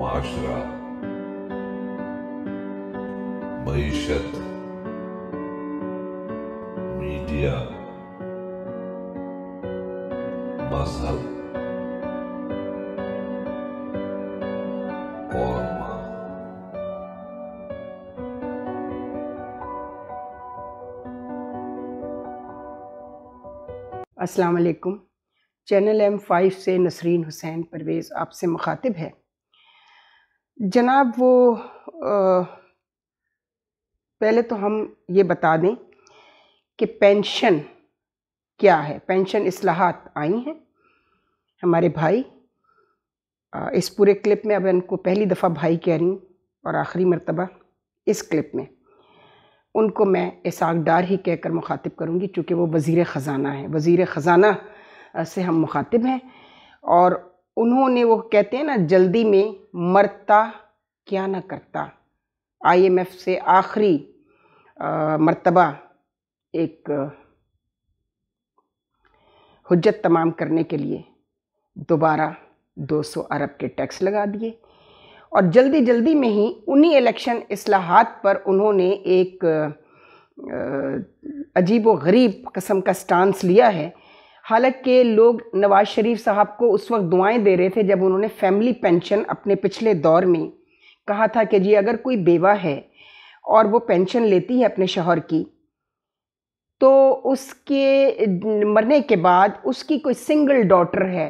माशरा मीशत मीडिया मजहब असलकुम चैनल एम फाइव से नसरीन हुसैन परवेज़ आपसे मुखातिब है जनाब वो आ, पहले तो हम ये बता दें कि पेंशन क्या है पेंशन असलाहत आई हैं हमारे भाई आ, इस पूरे क्लिप में अब इनको पहली दफ़ा भाई कह रही हूँ और आखिरी मरतबा इस क्लिप में उनको मैं इसाक डार ही कहकर मुखातिब करूँगी चूँकि वो वज़ी ख़ज़ाना है वज़ी ख़ज़ाना से हम मुखातिब हैं और उन्होंने वो कहते हैं ना जल्दी में मरता क्या ना करता आईएमएफ से आखिरी मर्तबा एक हजत तमाम करने के लिए दोबारा 200 अरब के टैक्स लगा दिए और जल्दी जल्दी में ही उन्हीं इलेक्शन असलाहत पर उन्होंने एक अजीब व गरीब कस्म का स्टांस लिया है हालांकि लोग नवाज शरीफ साहब को उस वक्त दुआएं दे रहे थे जब उन्होंने फैमिली पेंशन अपने पिछले दौर में कहा था कि जी अगर कोई बेवा है और वो पेंशन लेती है अपने शोहर की तो उसके मरने के बाद उसकी कोई सिंगल डॉटर है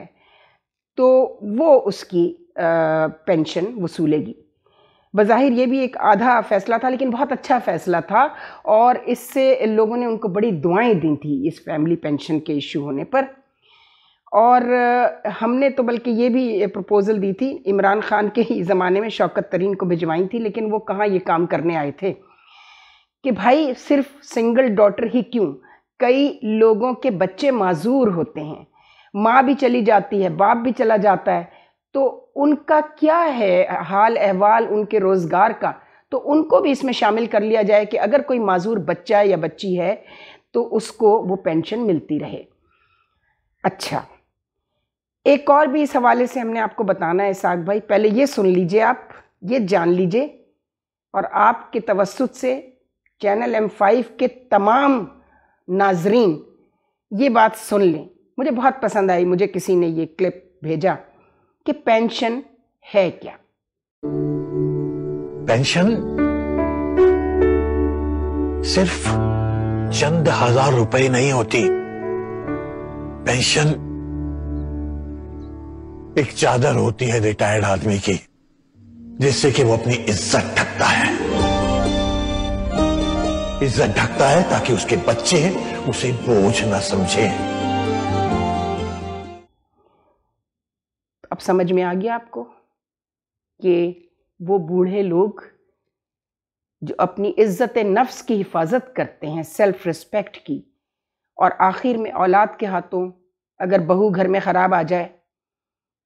तो वो उसकी पेंशन वसूलेगी बज़ाहिर ये भी एक आधा फैसला था लेकिन बहुत अच्छा फैसला था और इससे लोगों ने उनको बड़ी दुआएं दी थी इस फैमिली पेंशन के इशू होने पर और हमने तो बल्कि ये भी प्रपोज़ल दी थी इमरान ख़ान के ही ज़माने में शौकत तरीन को भिजवाई थी लेकिन वो कहाँ ये काम करने आए थे कि भाई सिर्फ सिंगल डॉटर ही क्यों कई लोगों के बच्चे माजूर होते हैं माँ भी चली जाती है बाप भी चला जाता है तो उनका क्या है हाल अहवाल उनके रोज़गार का तो उनको भी इसमें शामिल कर लिया जाए कि अगर कोई माजूर बच्चा या बच्ची है तो उसको वो पेंशन मिलती रहे अच्छा एक और भी इस हवाले से हमने आपको बताना है साग भाई पहले ये सुन लीजिए आप ये जान लीजिए और आपके तवसत से चैनल एम फाइव के तमाम नाजरीन ये बात सुन लें मुझे बहुत पसंद आई मुझे किसी ने ये क्लिप भेजा कि पेंशन है क्या पेंशन सिर्फ चंद हजार रुपए नहीं होती पेंशन एक चादर होती है रिटायर्ड आदमी की जिससे कि वो अपनी इज्जत ढकता है इज्जत ढकता है ताकि उसके बच्चे उसे बोझ ना समझें। समझ में आ गया आपको कि वो बूढ़े लोग जो अपनी इज्जत नफ्स की हिफाजत करते हैं सेल्फ रिस्पेक्ट की और आखिर में औलाद के हाथों अगर बहू घर में ख़राब आ जाए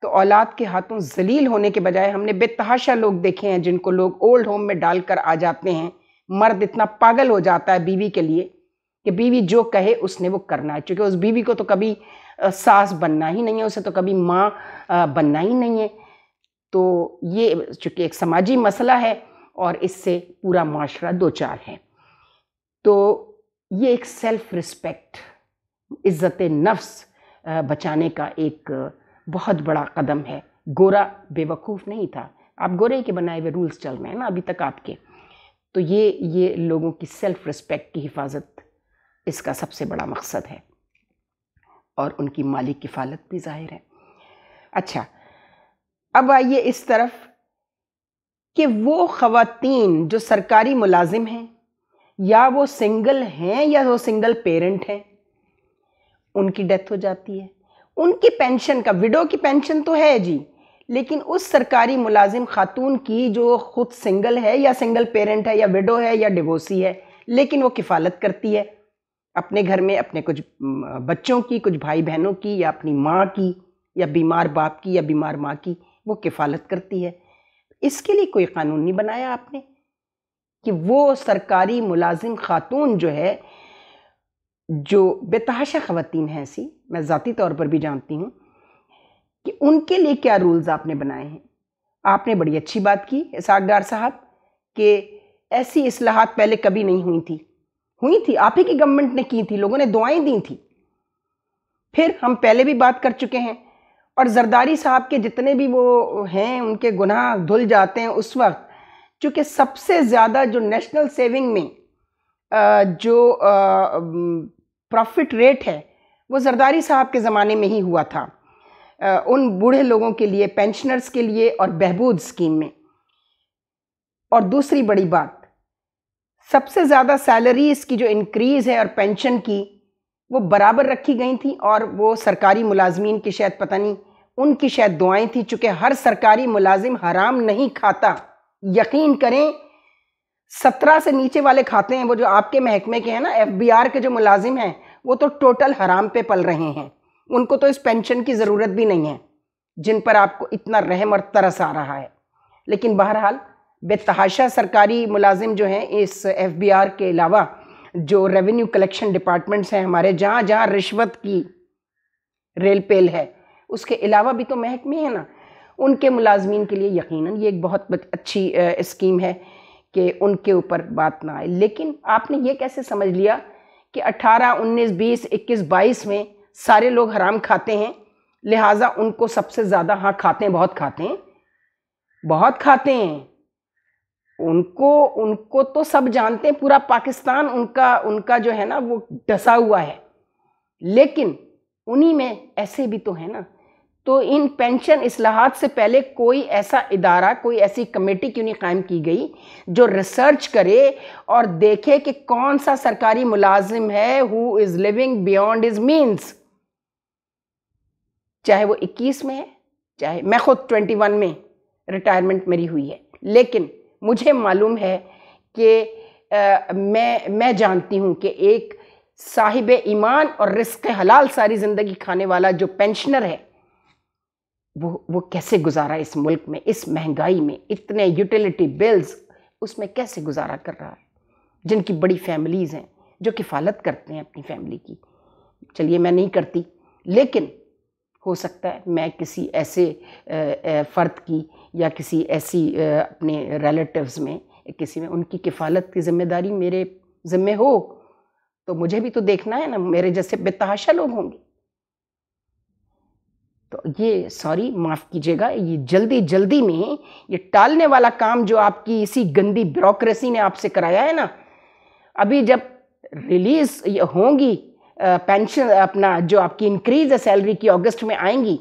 तो औलाद के हाथों जलील होने के बजाय हमने बेतहाशा लोग देखे हैं जिनको लोग ओल्ड होम में डालकर आ जाते हैं मर्द इतना पागल हो जाता है बीवी के लिए कि बीवी जो कहे उसने वो करना है क्योंकि उस बीवी को तो कभी सास बनना ही नहीं है उसे तो कभी माँ बनना ही नहीं है तो ये चूँकि एक समाजी मसला है और इससे पूरा माशरा दो चार है तो ये एक सेल्फ़ रिस्पेक्ट इज़्ज़त नफ्स बचाने का एक बहुत बड़ा कदम है गोरा बेवकूफ़ नहीं था आप गोरे के बनाए हुए रूल्स चल रहे हैं ना अभी तक आपके तो ये ये लोगों की सेल्फ़ रिस्पेक्ट की हिफाजत इसका सबसे बड़ा मकसद है और उनकी मालिक किफ़ालत भी ज़ाहिर है अच्छा अब आइए इस तरफ कि वो खातन जो सरकारी मुलाजिम हैं या वो सिंगल हैं या वो सिंगल पेरेंट हैं उनकी डेथ हो जाती है उनकी पेंशन का विडो की पेंशन तो है जी लेकिन उस सरकारी मुलाजिम खातून की जो ख़ुद सिंगल है या सिंगल पेरेंट है या विडो है या डिवोसी है लेकिन वो किफ़ालत करती है अपने घर में अपने कुछ बच्चों की कुछ भाई बहनों की या अपनी माँ की या बीमार बाप की या बीमार माँ की वो किफ़ालत करती है इसके लिए कोई कानून नहीं बनाया आपने कि वो सरकारी मुलाजिम खातून जो है जो बेतहाशा ख़वान हैं ऐसी मैं ज़ाती तौर पर भी जानती हूँ कि उनके लिए क्या रूल्स आपने बनाए हैं आपने बड़ी अच्छी बात की इसाकदार साहब कि ऐसी असलाहत पहले कभी नहीं हुई थी हुई थी आप ही की गवर्नमेंट ने की थी लोगों ने दुआएं दी थी फिर हम पहले भी बात कर चुके हैं और जरदारी साहब के जितने भी वो हैं उनके गुनाह धुल जाते हैं उस वक्त चूँकि सबसे ज़्यादा जो नेशनल सेविंग में जो प्रॉफिट रेट है वो जरदारी साहब के ज़माने में ही हुआ था उन बूढ़े लोगों के लिए पेंशनर्स के लिए और बहबूद स्कीम में और दूसरी बड़ी बात सबसे ज़्यादा सैलरीज़ की जो इनक्रीज़ है और पेंशन की वो बराबर रखी गई थी और वो सरकारी मुलाजमीन की शायद पता नहीं उनकी शायद दुआएं थी चूँकि हर सरकारी मुलाजिम हराम नहीं खाता यकीन करें सत्रह से नीचे वाले खाते हैं वो जो आपके महकमे के हैं ना एफबीआर के जो मुलाजिम हैं वो तो टोटल हराम पे पल रहे हैं उनको तो इस पेंशन की ज़रूरत भी नहीं है जिन पर आपको इतना रहम और तरस आ रहा है लेकिन बहरहाल बेतहाशा सरकारी मुलाजिम जो हैं इस एफ बी आर के अलावा जो रेवेन्यू कलेक्शन डिपार्टमेंट्स हैं हमारे जहाँ जहाँ रिश्वत की रेल पेल है उसके अलावा भी तो महकमे हैं ना उनके मुलाजमीन के लिए यकीनन ये एक बहुत अच्छी स्कीम है कि उनके ऊपर बात ना आए लेकिन आपने ये कैसे समझ लिया कि 18, 19, 20, 21, 22 में सारे लोग हराम खाते हैं लिहाजा उनको सबसे ज़्यादा हाँ खाते हैं बहुत खाते हैं बहुत खाते हैं उनको उनको तो सब जानते हैं पूरा पाकिस्तान उनका उनका जो है ना वो डसा हुआ है लेकिन उन्हीं में ऐसे भी तो है ना तो इन पेंशन असलाहत से पहले कोई ऐसा इदारा कोई ऐसी कमेटी क्यों नहीं कायम की गई जो रिसर्च करे और देखे कि कौन सा सरकारी मुलाजिम है who is living beyond his means चाहे वो 21 में है चाहे मैं खुद 21 में रिटायरमेंट मेरी हुई है लेकिन मुझे मालूम है कि मैं मैं जानती हूँ कि एक साहिब ईमान और रिस्क हलाल सारी ज़िंदगी खाने वाला जो पेंशनर है वो वो कैसे गुजारा इस मुल्क में इस महंगाई में इतने यूटिलिटी बिल्स उसमें कैसे गुजारा कर रहा है जिनकी बड़ी फैमिलीज़ हैं जो किफ़ालत करते हैं अपनी फैमिली की चलिए मैं नहीं करती लेकिन हो सकता है मैं किसी ऐसे फ़र्द की या किसी ऐसी अपने रिलेटिव्स में किसी में उनकी किफ़ालत की ज़िम्मेदारी मेरे ज़िम्मे हो तो मुझे भी तो देखना है ना मेरे जैसे बेतहाशा लोग होंगे तो ये सॉरी माफ़ कीजिएगा ये जल्दी जल्दी में ये टालने वाला काम जो आपकी इसी गंदी ब्यूरोक्रेसी ने आपसे कराया है ना अभी जब रिलीज़ ये होंगी पेंशन अपना जो आपकी इंक्रीज है सैलरी की अगस्त में आएंगी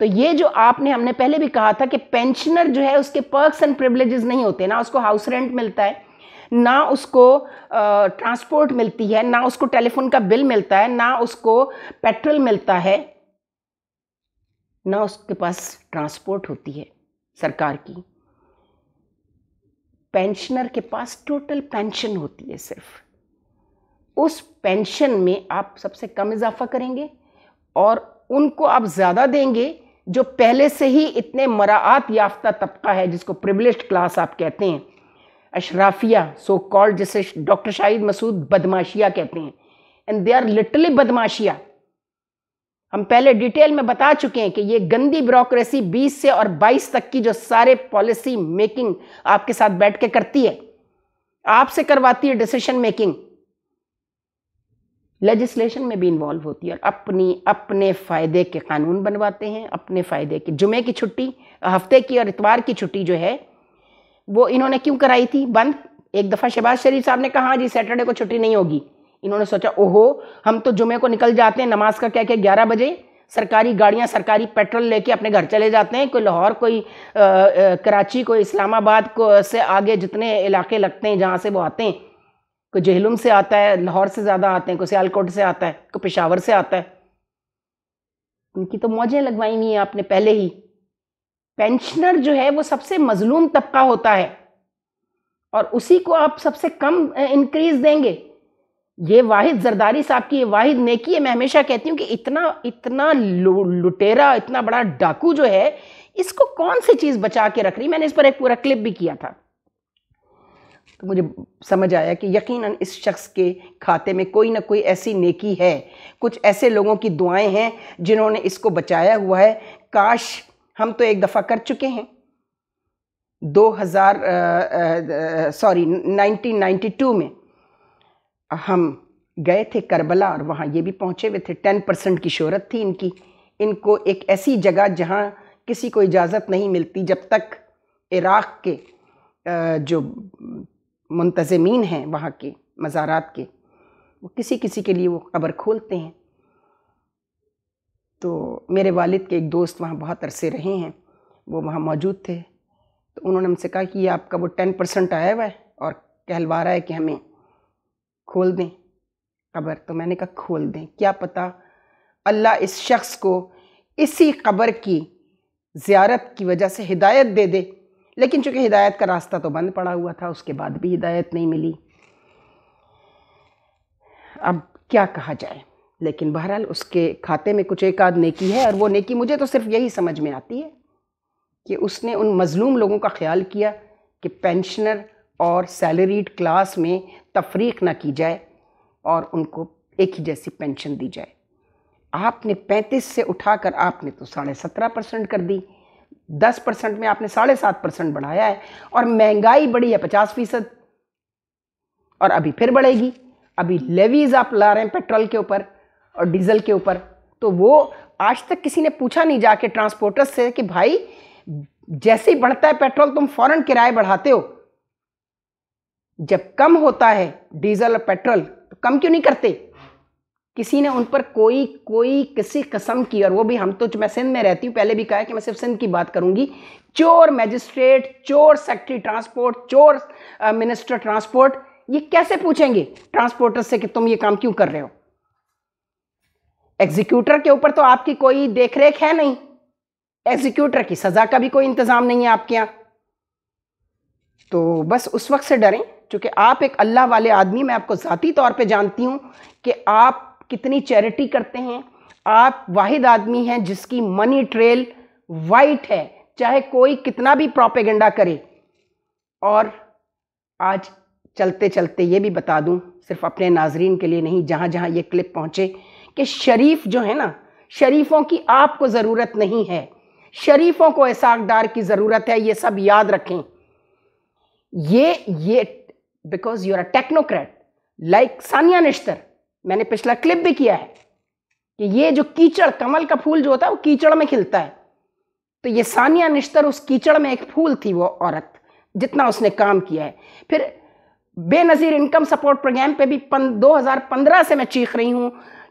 तो ये जो आपने हमने पहले भी कहा था कि पेंशनर जो है उसके पर्क्स एंड प्रिवलेजेस नहीं होते ना उसको हाउस रेंट मिलता है ना उसको ट्रांसपोर्ट मिलती है ना उसको टेलीफोन का बिल मिलता है ना उसको पेट्रोल मिलता है ना उसके पास ट्रांसपोर्ट होती है सरकार की पेंशनर के पास टोटल पेंशन होती है सिर्फ उस पेंशन में आप सबसे कम इजाफा करेंगे और उनको आप ज़्यादा देंगे जो पहले से ही इतने मराआत याफ्ता तबका है जिसको प्रिवलिज क्लास आप कहते हैं अशराफिया सो कॉल्ड जिसे डॉक्टर शाहिद मसूद बदमाशिया कहते हैं एंड दे आर लिटली बदमाशिया हम पहले डिटेल में बता चुके हैं कि ये गंदी ब्रोक्रेसी 20 से और 22 तक की जो सारे पॉलिसी मेकिंग आपके साथ बैठ के करती है आपसे करवाती है डिसीशन मेकिंग लेजिस्लेशन में भी इन्वॉल्व होती है और अपनी अपने फ़ायदे के कानून बनवाते हैं अपने फ़ायदे के जुमे की छुट्टी हफ्ते की और इतवार की छुट्टी जो है वो इन्होंने क्यों कराई थी बंद एक दफ़ा शहबाज शरीफ साहब ने कहा जी सैटरडे को छुट्टी नहीं होगी इन्होंने सोचा ओहो हम तो जुमे को निकल जाते हैं नमाज का क्या क्या ग्यारह बजे सरकारी गाड़ियाँ सरकारी पेट्रोल लेके अपने घर चले जाते हैं कोई लाहौर कोई आ, आ, कराची कोई इस्लामाबाद को से आगे जितने इलाके लगते हैं जहाँ से वो आते हैं कोई जहलुम से आता है लाहौर से ज़्यादा आते हैं कोई सियालकोट से आता है कोई पेशावर से आता है उनकी तो मौजें लगवाई हुई हैं आपने पहले ही पेंशनर जो है वो सबसे मजलूम तबका होता है और उसी को आप सबसे कम इंक्रीज देंगे ये वाहिद जरदारी साहब की ये वाहिद नेकी है मैं हमेशा कहती हूँ कि इतना इतना लु, लुटेरा इतना बड़ा डाकू जो है इसको कौन सी चीज़ बचा के रख रही मैंने इस पर एक पूरा क्लिप भी किया था तो मुझे समझ आया कि यकीनन इस शख्स के खाते में कोई ना कोई ऐसी नेकी है कुछ ऐसे लोगों की दुआएं हैं जिन्होंने इसको बचाया हुआ है काश हम तो एक दफ़ा कर चुके हैं 2000 सॉरी 1992 में हम गए थे करबला और वहाँ ये भी पहुँचे हुए थे 10 परसेंट की शहरत थी इनकी इनको एक ऐसी जगह जहाँ किसी को इजाज़त नहीं मिलती जब तक इराक़ के जो मुंतज़मीन हैं वहाँ के मज़ारात के वो किसी किसी के लिए वो कब्र खोलते हैं तो मेरे वालिद के एक दोस्त वहाँ बहुत अरसे रहे हैं वो वहाँ मौजूद थे तो उन्होंने हमसे कहा कि ये आपका वो टेन परसेंट आया हुआ है और कहलवा रहा है कि हमें खोल दें कब्र तो मैंने कहा खोल दें क्या पता अल्लाह इस शख्स को इसी कब्र की ज़्यारत की वजह से हिदायत दे दे लेकिन चूंकि हिदायत का रास्ता तो बंद पड़ा हुआ था उसके बाद भी हिदायत नहीं मिली अब क्या कहा जाए लेकिन बहरहाल उसके खाते में कुछ एक आध नेकी है और वो नेकी मुझे तो सिर्फ यही समझ में आती है कि उसने उन मज़लूम लोगों का ख्याल किया कि पेंशनर और सैलरीड क्लास में तफरीक ना की जाए और उनको एक ही जैसी पेंशन दी जाए आपने 35 से उठाकर आपने तो साढ़े सत्रह परसेंट कर दी दस परसेंट में आपने साढ़े सात परसेंट बढ़ाया है और महंगाई बढ़ी है पचास फीसद और अभी फिर बढ़ेगी अभी लेवीज आप ला रहे हैं पेट्रोल के ऊपर और डीजल के ऊपर तो वो आज तक किसी ने पूछा नहीं जाके ट्रांसपोर्टर्स से कि भाई जैसे ही बढ़ता है पेट्रोल तुम फौरन किराए बढ़ाते हो जब कम होता है डीजल और पेट्रोल तो कम क्यों नहीं करते किसी ने उन पर कोई कोई किसी कसम की और वो भी हम तो मैं सिंध में रहती हूँ पहले भी कहा कि मैं सिर्फ सिंध की बात करूँगी चोर मैजिस्ट्रेट चोर सेक्रेटरी ट्रांसपोर्ट चोर मिनिस्टर ट्रांसपोर्ट ये कैसे पूछेंगे ट्रांसपोर्टर से कि तुम ये काम क्यों कर रहे हो एग्जीक्यूटर के ऊपर तो आपकी कोई देखरेख है नहीं एग्जीक्यूटर की सज़ा का भी कोई इंतज़ाम नहीं है आपके यहाँ तो बस उस वक्त से डरें क्योंकि आप एक अल्लाह वाले आदमी मैं आपको ज़ाती तौर पे जानती हूँ कि आप कितनी चैरिटी करते हैं आप वाहिद आदमी हैं जिसकी मनी ट्रेल वाइट है चाहे कोई कितना भी प्रोपेगेंडा करे और आज चलते चलते ये भी बता दूं सिर्फ अपने नाजरीन के लिए नहीं जहाँ जहाँ ये क्लिप पहुँचे कि शरीफ जो है ना शरीफों की आपको ज़रूरत नहीं है शरीफों को इसाकदार की ज़रूरत है ये सब याद रखें ये ये because you are a technocrat like Sania Nishtar मैंने पिछला क्लिप भी किया है कि ये जो कीचड़ कमल का फूल जो होता है वो कीचड़ में खिलता है तो ये सानिया निश्तर उस कीचड़ में एक फूल थी वो औरत जितना उसने काम किया है फिर बेनज़ीर इनकम सपोर्ट प्रोग्राम पे भी पन, 2015 से मैं चीख रही हूँ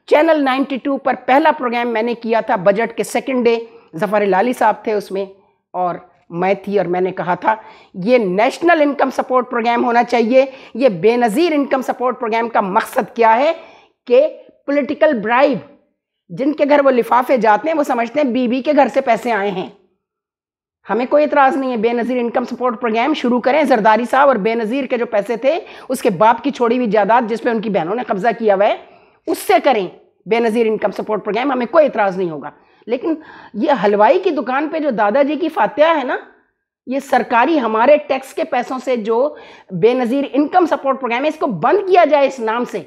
चैनल 92 पर पहला प्रोग्राम मैंने किया था बजट के सेकेंड डे जफ़र लाली साहब थे उसमें और मैं थी और मैंने कहा था ये नेशनल इनकम सपोर्ट प्रोग्राम होना चाहिए ये बेनज़ीर इनकम सपोर्ट प्रोग्राम का मकसद क्या है के पॉलिटिकल ब्राइब जिनके घर वो लिफाफे जाते हैं वो समझते हैं बीबी के घर से पैसे आए हैं हमें कोई इतराज़ नहीं है बेनज़ीर इनकम सपोर्ट प्रोग्राम शुरू करें जरदारी साहब और बेनज़ीर के जो पैसे थे उसके बाप की छोड़ी हुई जायदाद जिस पर उनकी बहनों ने कब्ज़ा किया हुआ है उससे करें बेनज़ीर इनकम सपोर्ट प्रोग्राम हमें कोई इतराज़ नहीं होगा लेकिन ये हलवाई की दुकान पे जो दादाजी की फातह है ना ये सरकारी हमारे टैक्स के पैसों से जो बेनज़ीर इनकम सपोर्ट प्रोग्राम है इसको बंद किया जाए इस नाम से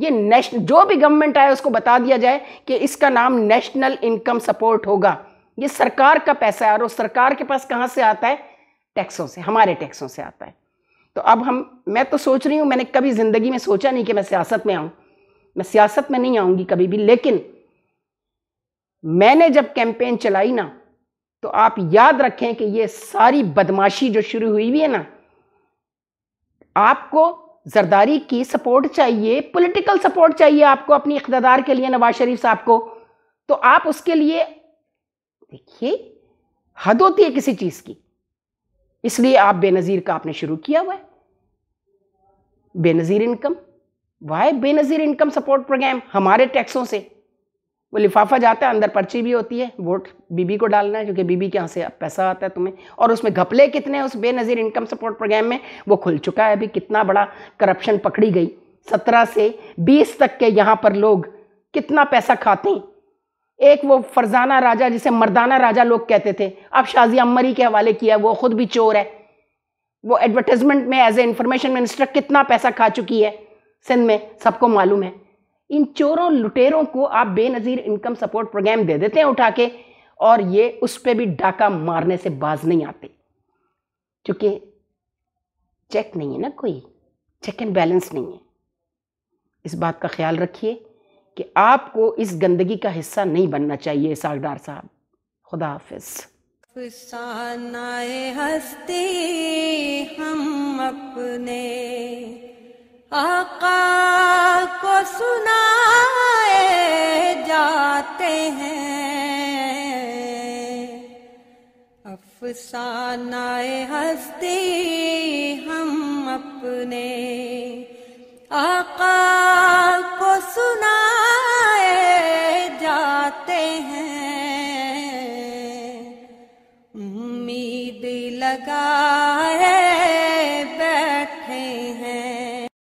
ये नेशनल जो भी गवर्नमेंट आए उसको बता दिया जाए कि इसका नाम नेशनल इनकम सपोर्ट होगा ये सरकार का पैसा है और उस सरकार के पास कहाँ से आता है टैक्सों से हमारे टैक्सों से आता है तो अब हम मैं तो सोच रही हूँ मैंने कभी ज़िंदगी में सोचा नहीं कि मैं सियासत में आऊँ मैं सियासत में नहीं आऊँगी कभी भी लेकिन मैंने जब कैंपेन चलाई ना तो आप याद रखें कि ये सारी बदमाशी जो शुरू हुई हुई है ना आपको जरदारी की सपोर्ट चाहिए पॉलिटिकल सपोर्ट चाहिए आपको अपनी इकतदार के लिए नवाज शरीफ साहब को तो आप उसके लिए देखिए हद होती है किसी चीज़ की इसलिए आप बेनज़ीर का आपने शुरू किया हुआ है बेनज़ीर इनकम वाई बेनज़ीर इनकम सपोर्ट प्रोग्राम हमारे टैक्सों से वो लिफाफा जाता है अंदर पर्ची भी होती है वोट बीबी को डालना है क्योंकि बीबी के यहाँ से पैसा आता है तुम्हें और उसमें घपले कितने उस बेनज़ीर इनकम सपोर्ट प्रोग्राम में वो खुल चुका है अभी कितना बड़ा करप्शन पकड़ी गई सत्रह से बीस तक के यहाँ पर लोग कितना पैसा खाते हैं एक वो फरजाना राजा जिसे मर्दाना राजा लोग कहते थे अब शाजी अमरी के हवाले किया वो खुद भी चोर है वो एडवर्टाइजमेंट में एज ए इंफॉर्मेशन मिनिस्टर कितना पैसा खा चुकी है सिंध में सबको मालूम है इन चोरों लुटेरों को आप बेनज़ीर इनकम सपोर्ट प्रोग्राम दे देते हैं उठा के और ये उस पर भी डाका मारने से बाज नहीं आते क्योंकि चेक नहीं है ना कोई चेक एंड बैलेंस नहीं है इस बात का ख्याल रखिए कि आपको इस गंदगी का हिस्सा नहीं बनना चाहिए सागदार साहब खुदा हाफिज हस्ती हम अपने आका को सुनाए जाते हैं अफसानाए हस्ती हम अपने आका को सुनाए जाते हैं उम्मीद लगाए